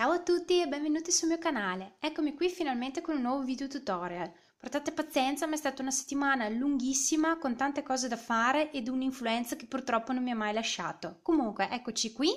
Ciao a tutti e benvenuti sul mio canale, eccomi qui finalmente con un nuovo video tutorial. Portate pazienza ma è stata una settimana lunghissima con tante cose da fare ed un'influenza che purtroppo non mi ha mai lasciato. Comunque eccoci qui,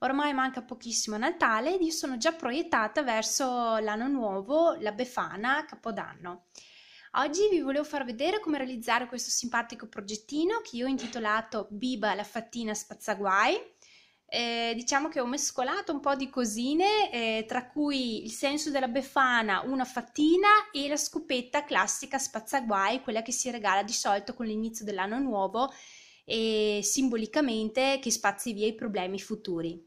ormai manca pochissimo Natale ed io sono già proiettata verso l'anno nuovo, la Befana, Capodanno. Oggi vi volevo far vedere come realizzare questo simpatico progettino che io ho intitolato Biba la fattina spazzaguai eh, diciamo che ho mescolato un po' di cosine, eh, tra cui il senso della befana, una fattina e la scopetta classica spazzaguai, quella che si regala di solito con l'inizio dell'anno nuovo e simbolicamente che spazzi via i problemi futuri.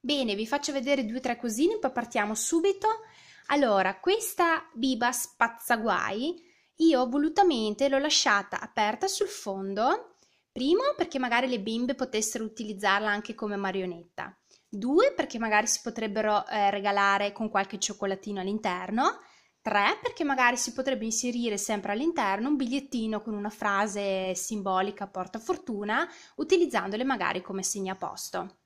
Bene, vi faccio vedere due o tre cosine, poi partiamo subito. Allora, questa biba spazzaguai io volutamente l'ho lasciata aperta sul fondo Primo, perché magari le bimbe potessero utilizzarla anche come marionetta. Due, perché magari si potrebbero eh, regalare con qualche cioccolatino all'interno. Tre, perché magari si potrebbe inserire sempre all'interno un bigliettino con una frase simbolica porta fortuna, utilizzandole magari come segnaposto.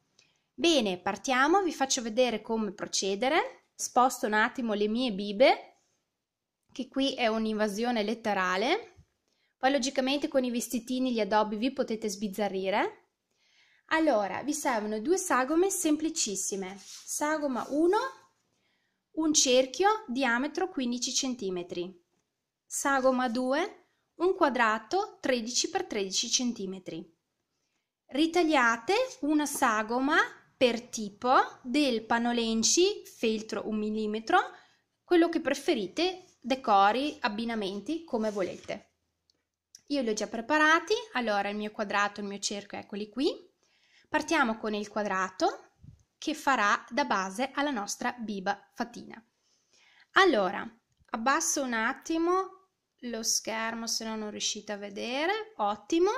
Bene, partiamo, vi faccio vedere come procedere. Sposto un attimo le mie bibe, che qui è un'invasione letterale, poi logicamente con i vestitini, gli addobbi vi potete sbizzarrire. Allora, vi servono due sagome semplicissime. Sagoma 1, un cerchio diametro 15 cm. Sagoma 2, un quadrato 13 x 13 cm. Ritagliate una sagoma per tipo del panolenci feltro 1 mm, quello che preferite, decori, abbinamenti, come volete. Io li ho già preparati, allora il mio quadrato, il mio cerchio, eccoli qui. Partiamo con il quadrato che farà da base alla nostra biba fatina. Allora, abbasso un attimo lo schermo se no non riuscite a vedere, ottimo.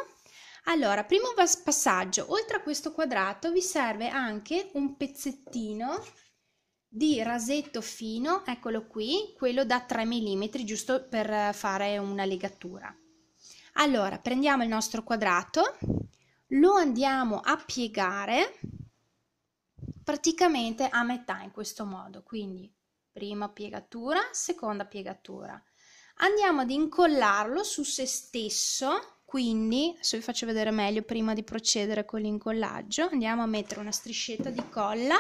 Allora, primo passaggio, oltre a questo quadrato vi serve anche un pezzettino di rasetto fino, eccolo qui, quello da 3 mm, giusto per fare una legatura. Allora, prendiamo il nostro quadrato, lo andiamo a piegare praticamente a metà in questo modo, quindi prima piegatura, seconda piegatura. Andiamo ad incollarlo su se stesso, quindi, adesso vi faccio vedere meglio prima di procedere con l'incollaggio, andiamo a mettere una striscetta di colla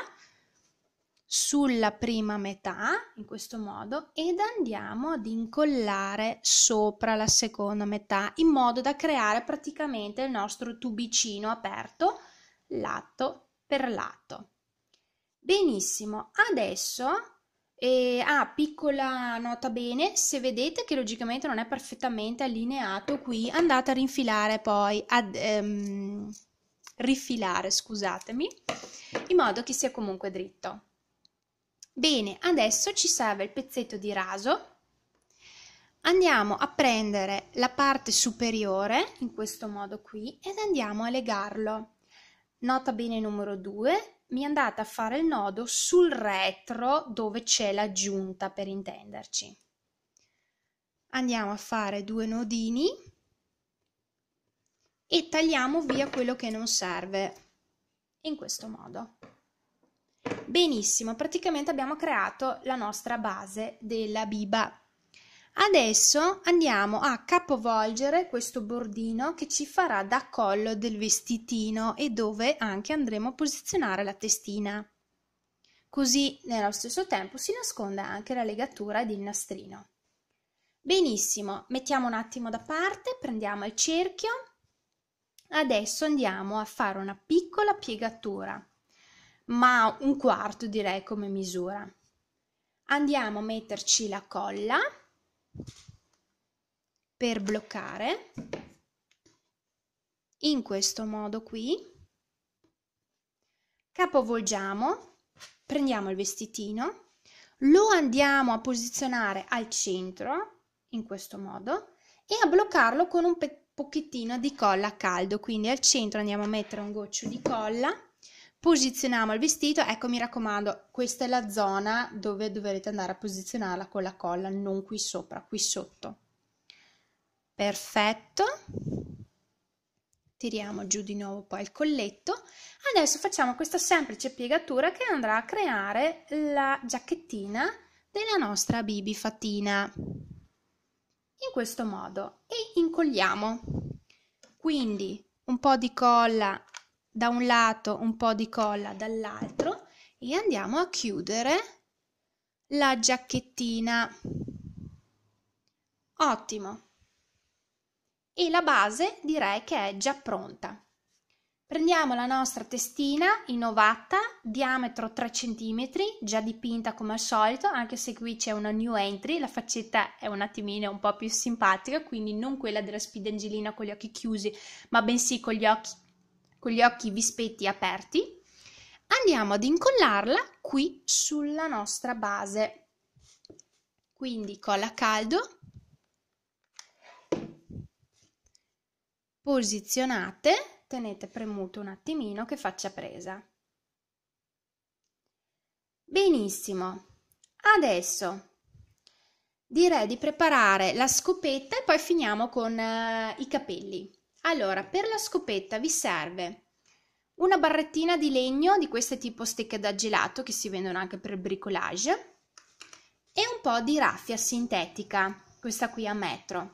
sulla prima metà, in questo modo, ed andiamo ad incollare sopra la seconda metà, in modo da creare praticamente il nostro tubicino aperto lato per lato. Benissimo, adesso, eh, ah, piccola nota bene, se vedete che logicamente non è perfettamente allineato qui, andate a rinfilare poi, ad, ehm, rifilare, scusatemi, in modo che sia comunque dritto. Bene, adesso ci serve il pezzetto di raso. Andiamo a prendere la parte superiore, in questo modo qui, ed andiamo a legarlo. Nota bene numero 2, mi andate a fare il nodo sul retro dove c'è la giunta, per intenderci. Andiamo a fare due nodini e tagliamo via quello che non serve, in questo modo. Benissimo, praticamente abbiamo creato la nostra base della biba. Adesso andiamo a capovolgere questo bordino che ci farà da collo del vestitino e dove anche andremo a posizionare la testina. Così nello stesso tempo si nasconde anche la legatura ed il nastrino. Benissimo, mettiamo un attimo da parte, prendiamo il cerchio. Adesso andiamo a fare una piccola piegatura ma un quarto direi come misura. Andiamo a metterci la colla per bloccare in questo modo qui. Capovolgiamo, prendiamo il vestitino, lo andiamo a posizionare al centro in questo modo e a bloccarlo con un pochettino di colla a caldo. Quindi al centro andiamo a mettere un goccio di colla Posizioniamo il vestito, ecco mi raccomando, questa è la zona dove dovrete andare a posizionarla con la colla, non qui sopra, qui sotto. Perfetto. Tiriamo giù di nuovo poi il colletto. Adesso facciamo questa semplice piegatura che andrà a creare la giacchettina della nostra bibi fatina. In questo modo e incolliamo. Quindi un po' di colla da un lato un po' di colla dall'altro e andiamo a chiudere la giacchettina. Ottimo. E la base direi che è già pronta. Prendiamo la nostra testina innovata, diametro 3 cm, già dipinta come al solito, anche se qui c'è una new entry, la faccetta è un attimino un po' più simpatica, quindi non quella della spidangelina con gli occhi chiusi, ma bensì con gli occhi con gli occhi vispetti aperti, andiamo ad incollarla qui sulla nostra base. Quindi colla a caldo, posizionate, tenete premuto un attimino che faccia presa. Benissimo, adesso direi di preparare la scopetta e poi finiamo con uh, i capelli. Allora, per la scopetta vi serve una barrettina di legno di queste tipo stecche da gelato che si vendono anche per bricolage e un po' di raffia sintetica, questa qui a metro.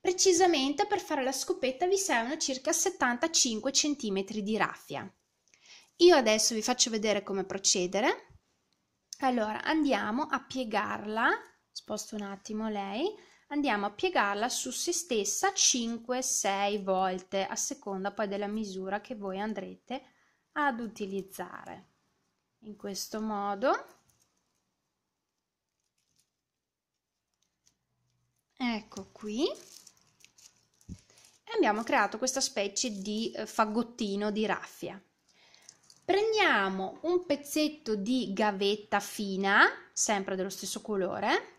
Precisamente per fare la scopetta vi servono circa 75 cm di raffia. Io adesso vi faccio vedere come procedere. Allora, andiamo a piegarla, sposto un attimo lei, andiamo a piegarla su se stessa 5-6 volte a seconda poi della misura che voi andrete ad utilizzare. In questo modo ecco qui e abbiamo creato questa specie di eh, fagottino di raffia. Prendiamo un pezzetto di gavetta fina, sempre dello stesso colore,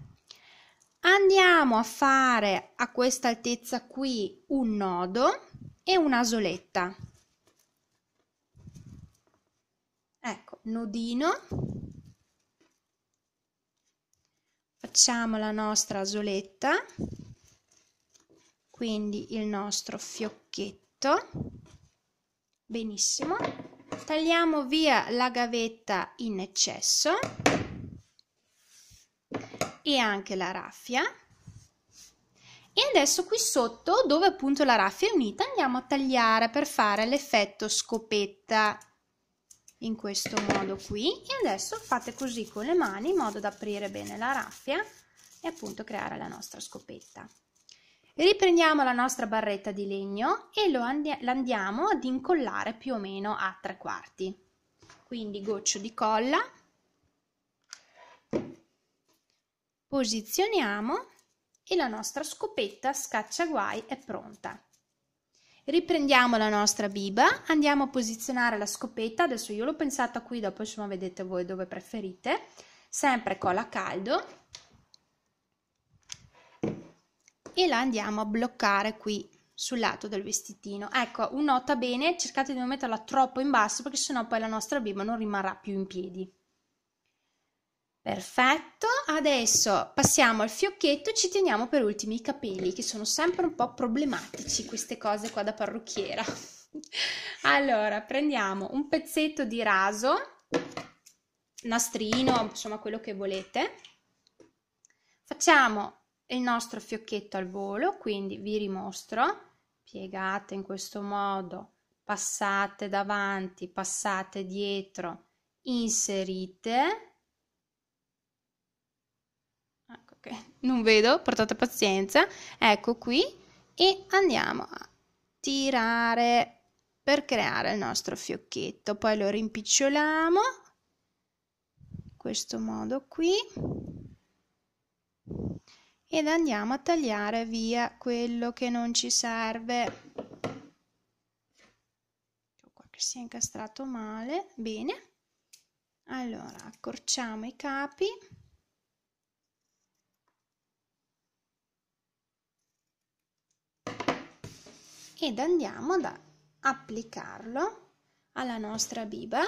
andiamo a fare a questa altezza qui un nodo e una soletta ecco nodino facciamo la nostra asoletta quindi il nostro fiocchetto benissimo tagliamo via la gavetta in eccesso e anche la raffia e adesso qui sotto dove appunto la raffia è unita andiamo a tagliare per fare l'effetto scopetta in questo modo qui e adesso fate così con le mani in modo da aprire bene la raffia e appunto creare la nostra scopetta riprendiamo la nostra barretta di legno e lo andi andiamo ad incollare più o meno a tre quarti quindi goccio di colla Posizioniamo e la nostra scopetta scaccia guai è pronta. Riprendiamo la nostra biba, andiamo a posizionare la scopetta, adesso io l'ho pensata qui, dopo insomma vedete voi dove preferite, sempre cola caldo e la andiamo a bloccare qui sul lato del vestitino. Ecco, un nota bene, cercate di non metterla troppo in basso perché sennò poi la nostra biba non rimarrà più in piedi. Perfetto, adesso passiamo al fiocchetto, e ci teniamo per ultimi i capelli che sono sempre un po' problematici queste cose qua da parrucchiera. Allora, prendiamo un pezzetto di raso, nastrino, insomma quello che volete. Facciamo il nostro fiocchetto al volo, quindi vi rimostro, piegate in questo modo, passate davanti, passate dietro, inserite non vedo, portate pazienza, ecco qui e andiamo a tirare per creare il nostro fiocchetto, poi lo rimpiccioliamo, in questo modo qui, ed andiamo a tagliare via quello che non ci serve. che si è incastrato male, bene. Allora, accorciamo i capi ed andiamo ad applicarlo alla nostra biba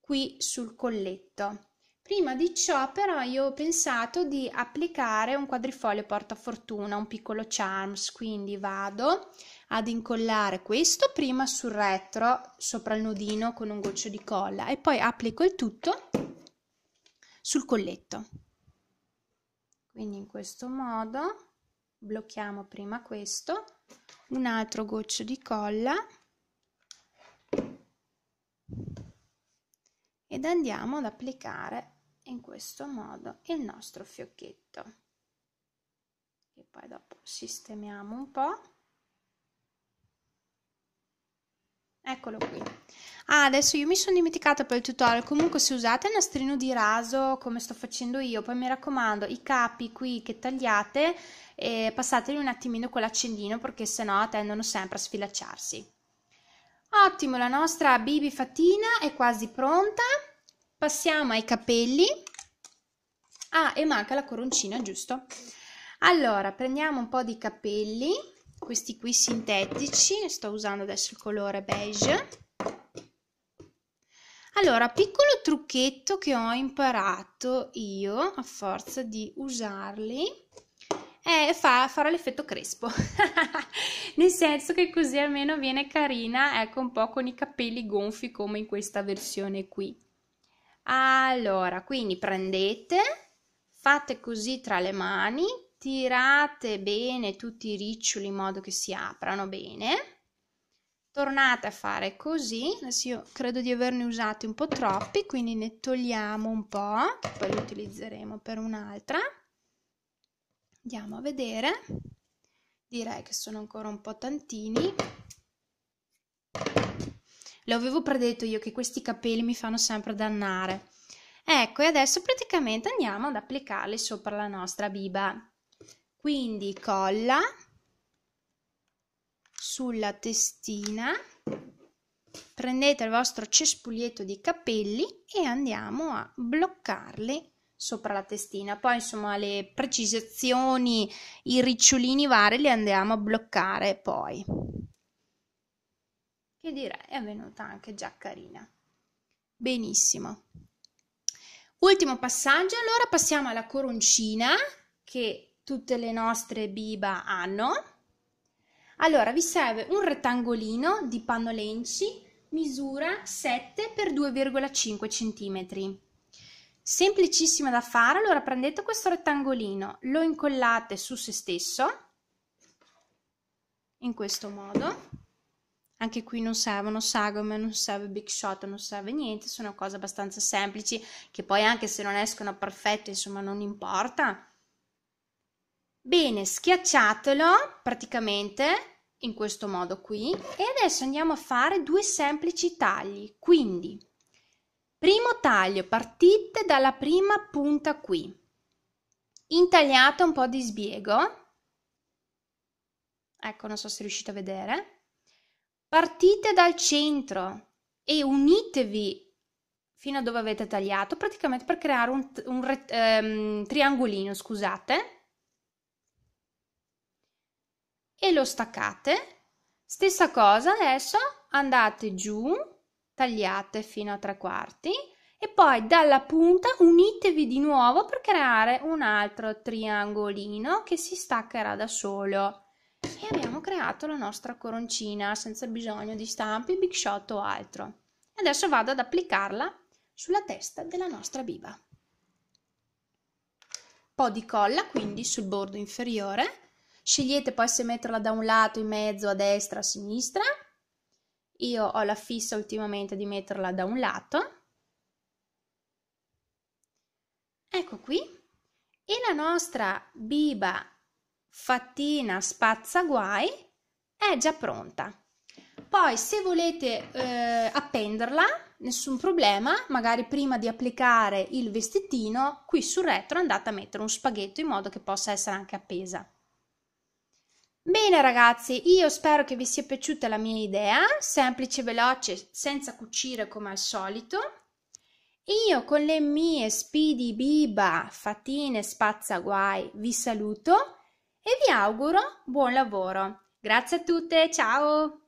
qui sul colletto. Prima di ciò però io ho pensato di applicare un quadrifoglio portafortuna, un piccolo charms, quindi vado ad incollare questo prima sul retro sopra il nodino con un goccio di colla e poi applico il tutto sul colletto. Quindi in questo modo blocchiamo prima questo un altro goccio di colla ed andiamo ad applicare in questo modo il nostro fiocchetto e poi dopo sistemiamo un po' Eccolo qui. Ah, adesso io mi sono dimenticata per il tutorial, comunque se usate il nastrino di raso come sto facendo io, poi mi raccomando i capi qui che tagliate eh, passateli un attimino con l'accendino perché sennò tendono sempre a sfilacciarsi. Ottimo, la nostra bibi fatina è quasi pronta. Passiamo ai capelli. Ah, e manca la coroncina, giusto? Allora, prendiamo un po' di capelli questi qui sintetici, sto usando adesso il colore beige. Allora, piccolo trucchetto che ho imparato io a forza di usarli è fa, farò l'effetto crespo, nel senso che così almeno viene carina, ecco un po' con i capelli gonfi come in questa versione qui. Allora, quindi prendete, fate così tra le mani, tirate bene tutti i riccioli in modo che si aprano bene. Tornate a fare così, adesso io credo di averne usati un po' troppi, quindi ne togliamo un po', poi li utilizzeremo per un'altra. Andiamo a vedere, direi che sono ancora un po' tantini. Lo avevo predetto io che questi capelli mi fanno sempre dannare. Ecco, e adesso praticamente andiamo ad applicarli sopra la nostra biba quindi colla sulla testina prendete il vostro cespuglietto di capelli e andiamo a bloccarli sopra la testina poi insomma le precisazioni i ricciolini vari li andiamo a bloccare poi che direi è venuta anche già carina benissimo ultimo passaggio allora passiamo alla coroncina che tutte le nostre biba hanno. Allora, vi serve un rettangolino di pannolenti, misura 7 x 2,5 cm. Semplicissima da fare, allora prendete questo rettangolino, lo incollate su se stesso, in questo modo. Anche qui non servono sagome, non serve big shot, non serve niente, sono cose abbastanza semplici che poi anche se non escono perfette, insomma, non importa Bene, schiacciatelo praticamente in questo modo qui e adesso andiamo a fare due semplici tagli. Quindi, primo taglio, partite dalla prima punta qui. Intagliate un po' di sbiego. Ecco, non so se riuscite a vedere. Partite dal centro e unitevi fino a dove avete tagliato, praticamente per creare un, un um, triangolino, scusate e lo staccate. Stessa cosa adesso, andate giù, tagliate fino a tre quarti e poi dalla punta unitevi di nuovo per creare un altro triangolino che si staccherà da solo. E abbiamo creato la nostra coroncina senza bisogno di stampi, big shot o altro. Adesso vado ad applicarla sulla testa della nostra biba. Un po' di colla quindi sul bordo inferiore scegliete poi se metterla da un lato, in mezzo, a destra, a sinistra. Io ho la fissa ultimamente di metterla da un lato. Ecco qui. E la nostra biba fattina guai è già pronta. Poi se volete eh, appenderla, nessun problema, magari prima di applicare il vestitino, qui sul retro andate a mettere un spaghetto in modo che possa essere anche appesa. Bene ragazzi, io spero che vi sia piaciuta la mia idea, semplice veloce, senza cucire come al solito. Io con le mie spidi biba, fatine spazza guai, vi saluto e vi auguro buon lavoro. Grazie a tutte, ciao!